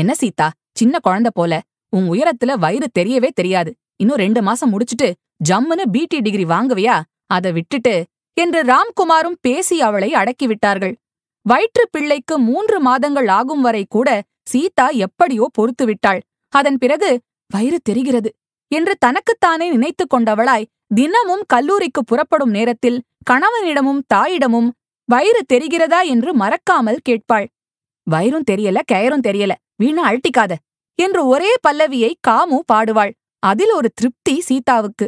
என்ன சீதா சின்ன குழந்த போல உன் உயரத்துல வயிறு தெரியவே தெரியாது இன்னும் ரெண்டு மாசம் முடிச்சுட்டு ஜம்முன்னு பிடி டிகிரி வாங்குவியா அதை விட்டுட்டு என்று ராம்குமாரும் பேசி அவளை அடக்கிவிட்டார்கள் வயிற்று பிள்ளைக்கு மூன்று மாதங்கள் ஆகும் வரை கூட சீதா எப்படியோ பொறுத்து விட்டாள் அதன் பிறகு வயிறு தெரிகிறது என்று தனக்குத்தானே நினைத்து கொண்டவளாய் தினமும் கல்லூரிக்கு புறப்படும் நேரத்தில் கணவனிடமும் தாயிடமும் வயிறு தெரிகிறதா என்று மறக்காமல் கேட்பாள் வயிறும் தெரியல கயரும் தெரியல வீணு அழட்டிக்காத என்று ஒரே பல்லவியை காமு பாடுவாள் அதில் ஒரு திருப்தி சீதாவுக்கு